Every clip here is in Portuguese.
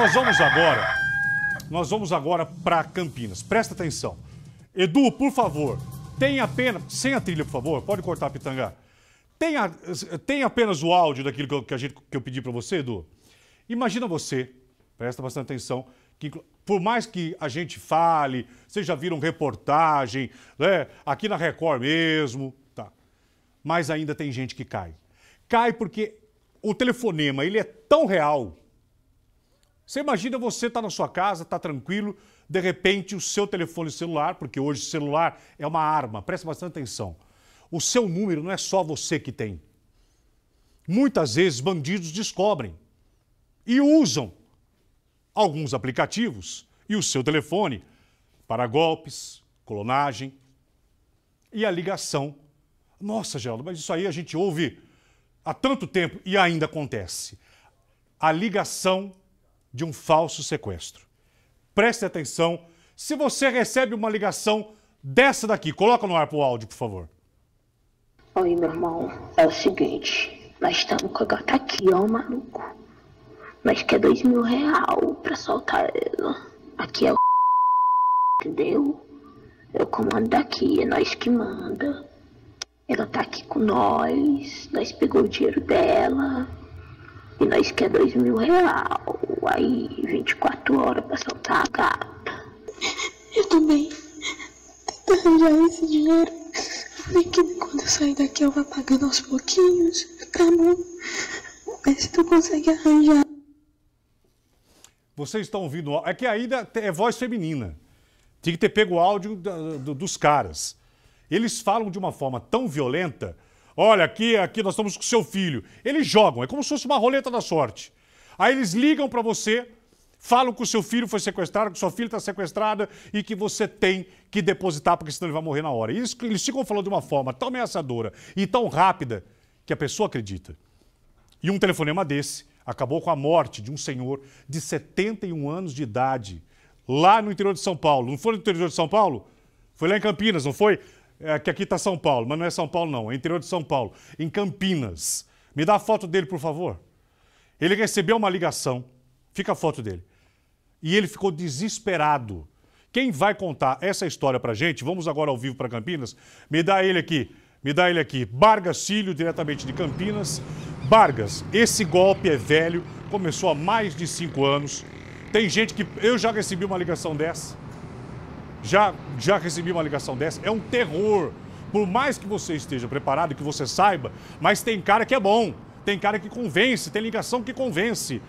Nós vamos agora. Nós vamos agora para Campinas. Presta atenção. Edu, por favor, tem apenas. Sem a trilha, por favor. Pode cortar, Pitangá. Tem, a... tem apenas o áudio daquilo que eu, que a gente, que eu pedi para você, Edu. Imagina você, presta bastante atenção, que por mais que a gente fale, vocês já viram reportagem, né? aqui na Record mesmo, tá. mas ainda tem gente que cai. Cai porque o telefonema ele é tão real você imagina você está na sua casa, está tranquilo, de repente o seu telefone celular, porque hoje celular é uma arma, preste bastante atenção. O seu número não é só você que tem. Muitas vezes bandidos descobrem e usam alguns aplicativos e o seu telefone para golpes, clonagem e a ligação. Nossa, Geraldo, mas isso aí a gente ouve há tanto tempo e ainda acontece. A ligação de um falso sequestro. Preste atenção. Se você recebe uma ligação dessa daqui, coloca no ar pro áudio, por favor. Oi, meu irmão. É o seguinte. Nós estamos com a gata aqui, ó, maluco. Nós quer dois mil real pra soltar ela. Aqui é o entendeu? Eu comando daqui, é nós que manda. Ela tá aqui com nós, nós pegou o dinheiro dela e nós quer dois mil real aí, 24 horas pra soltar a gata. Eu também. Tenta arranjar esse dinheiro. Vem que quando eu sair daqui eu vou pagando aos pouquinhos. Tá bom. Mas se tu consegue arranjar. Vocês estão ouvindo. É que ainda é voz feminina. tem que ter pego o áudio dos caras. Eles falam de uma forma tão violenta. Olha, aqui, aqui nós estamos com seu filho. Eles jogam, é como se fosse uma roleta da sorte. Aí eles ligam para você, falam que o seu filho foi sequestrado, que sua filha está sequestrada e que você tem que depositar, porque senão ele vai morrer na hora. E eles, eles ficam falando de uma forma tão ameaçadora e tão rápida que a pessoa acredita. E um telefonema desse acabou com a morte de um senhor de 71 anos de idade, lá no interior de São Paulo. Não foi no interior de São Paulo? Foi lá em Campinas, não foi? É, que aqui está São Paulo, mas não é São Paulo, não, é interior de São Paulo, em Campinas. Me dá a foto dele, por favor. Ele recebeu uma ligação, fica a foto dele. E ele ficou desesperado. Quem vai contar essa história pra gente? Vamos agora ao vivo para Campinas. Me dá ele aqui. Me dá ele aqui. Bargas Cílio, diretamente de Campinas. Bargas, esse golpe é velho, começou há mais de cinco anos. Tem gente que. Eu já recebi uma ligação dessa. Já, já recebi uma ligação dessa. É um terror. Por mais que você esteja preparado, que você saiba, mas tem cara que é bom tem cara que convence, tem ligação que convence.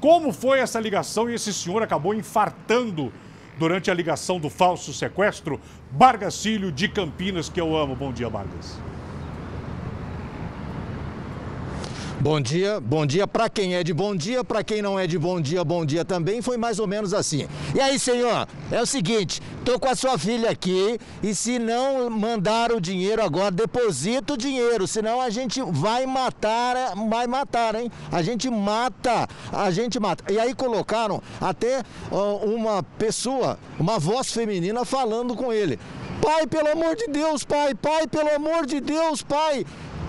Como foi essa ligação e esse senhor acabou infartando durante a ligação do falso sequestro? Bargas Filho de Campinas, que eu amo. Bom dia, Bargas. Bom dia, bom dia para quem é de bom dia, para quem não é de bom dia, bom dia também. Foi mais ou menos assim. E aí, senhor, é o seguinte, tô com a sua filha aqui e se não mandar o dinheiro agora, deposita o dinheiro, senão a gente vai matar, vai matar, hein? A gente mata, a gente mata. E aí colocaram até uma pessoa, uma voz feminina falando com ele. Pai, pelo amor de Deus, pai, pai, pelo amor de Deus, pai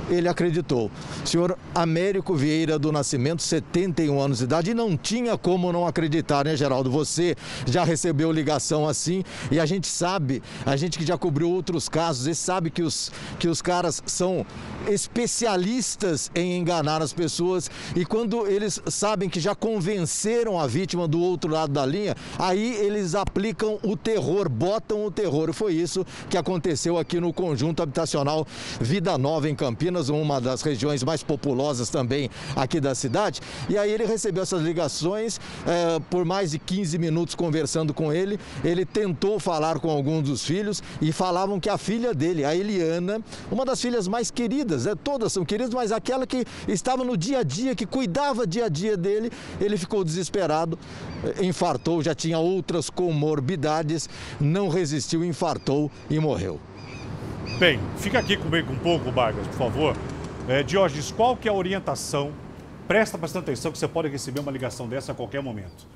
ele acreditou. Senhor Américo Vieira do Nascimento, 71 anos de idade, e não tinha como não acreditar, né, Geraldo? Você já recebeu ligação assim e a gente sabe, a gente que já cobriu outros casos e sabe que os, que os caras são especialistas em enganar as pessoas e quando eles sabem que já convenceram a vítima do outro lado da linha, aí eles aplicam o terror, botam o terror. Foi isso que aconteceu aqui no conjunto habitacional Vida Nova em Campinas. Campinas, uma das regiões mais populosas também aqui da cidade. E aí ele recebeu essas ligações, eh, por mais de 15 minutos conversando com ele, ele tentou falar com alguns dos filhos e falavam que a filha dele, a Eliana, uma das filhas mais queridas, é todas são queridas, mas aquela que estava no dia a dia, que cuidava dia a dia dele, ele ficou desesperado, eh, infartou, já tinha outras comorbidades, não resistiu, infartou e morreu. Bem, fica aqui comigo um pouco, Vargas, por favor. É, Diógenes, qual que é a orientação? Presta bastante atenção que você pode receber uma ligação dessa a qualquer momento.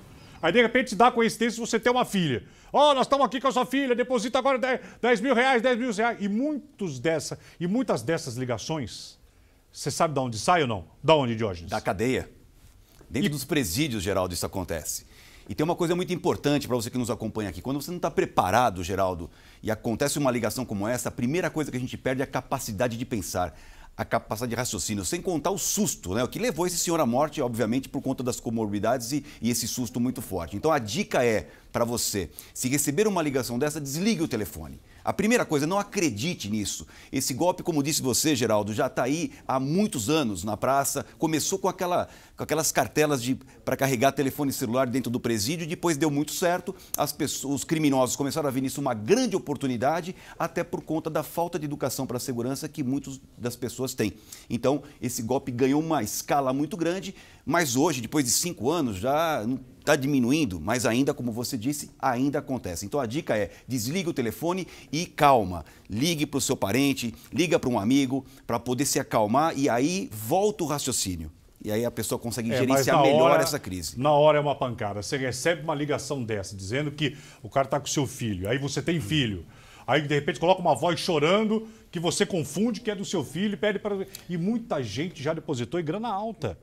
Aí, de repente, dá coincidência você ter uma filha. Ó, oh, nós estamos aqui com a sua filha, deposita agora 10, 10 mil reais, 10 mil reais. E, muitos dessa, e muitas dessas ligações, você sabe de onde sai ou não? Da onde, Diógenes? Da cadeia. Dentro e... dos presídios, Geraldo, isso acontece. E tem uma coisa muito importante para você que nos acompanha aqui. Quando você não está preparado, Geraldo, e acontece uma ligação como essa, a primeira coisa que a gente perde é a capacidade de pensar, a capacidade de raciocínio, sem contar o susto, né? O que levou esse senhor à morte, obviamente, por conta das comorbidades e, e esse susto muito forte. Então a dica é para você. Se receber uma ligação dessa, desligue o telefone. A primeira coisa, não acredite nisso. Esse golpe, como disse você, Geraldo, já está aí há muitos anos na praça. Começou com, aquela, com aquelas cartelas para carregar telefone celular dentro do presídio, depois deu muito certo. As pessoas, os criminosos começaram a ver nisso uma grande oportunidade, até por conta da falta de educação para a segurança que muitas das pessoas têm. Então, esse golpe ganhou uma escala muito grande, mas hoje, depois de cinco anos, já está diminuindo, mas ainda, como você disse, ainda acontece. Então a dica é: desliga o telefone e calma. Ligue para o seu parente, liga para um amigo, para poder se acalmar e aí volta o raciocínio. E aí a pessoa consegue é, gerenciar melhor hora, essa crise. Na hora é uma pancada. Você recebe uma ligação dessa, dizendo que o cara está com seu filho, aí você tem filho. Aí, de repente, coloca uma voz chorando que você confunde que é do seu filho e pede para. E muita gente já depositou em grana alta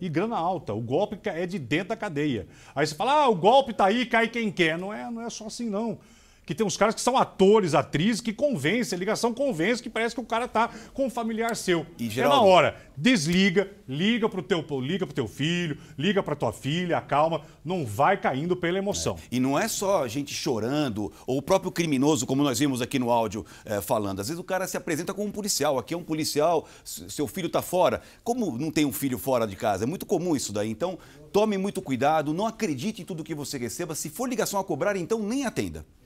e grana alta. O golpe é de dentro da cadeia. Aí você fala, ah, o golpe tá aí, cai quem quer. Não é, não é só assim, não que tem uns caras que são atores, atrizes, que convence, a ligação convence, que parece que o cara tá com um familiar seu. E, é Geraldo... É uma hora. Desliga, liga pro teu, liga pro teu filho, liga pra tua filha, acalma, não vai caindo pela emoção. É. E não é só a gente chorando, ou o próprio criminoso, como nós vimos aqui no áudio é, falando. Às vezes o cara se apresenta como um policial, aqui é um policial, seu filho tá fora. Como não tem um filho fora de casa? É muito comum isso daí. Então, tome muito cuidado, não acredite em tudo que você receba. Se for ligação a cobrar, então nem atenda.